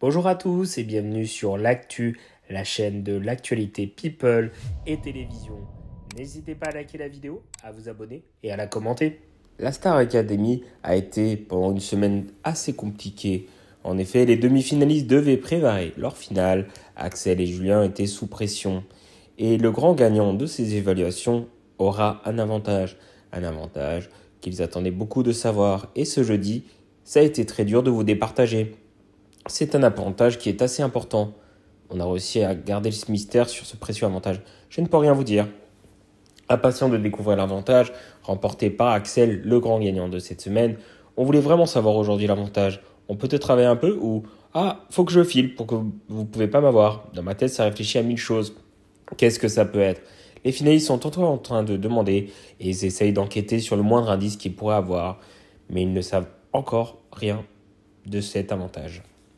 Bonjour à tous et bienvenue sur l'actu, la chaîne de l'actualité people et télévision. N'hésitez pas à liker la vidéo, à vous abonner et à la commenter. La Star Academy a été pendant une semaine assez compliquée. En effet, les demi-finalistes devaient préparer leur finale. Axel et Julien étaient sous pression. Et le grand gagnant de ces évaluations aura un avantage. Un avantage qu'ils attendaient beaucoup de savoir. Et ce jeudi, ça a été très dur de vous départager c'est un avantage qui est assez important. On a réussi à garder ce mystère sur ce précieux avantage. Je ne peux rien vous dire. Impatient de découvrir l'avantage remporté par Axel, le grand gagnant de cette semaine, on voulait vraiment savoir aujourd'hui l'avantage. On peut te travailler un peu ou ah, faut que je file pour que vous ne pouvez pas m'avoir. Dans ma tête, ça réfléchit à mille choses. Qu'est-ce que ça peut être Les finalistes sont en train de demander et ils essayent d'enquêter sur le moindre indice qu'ils pourraient avoir, mais ils ne savent encore rien de cet avantage.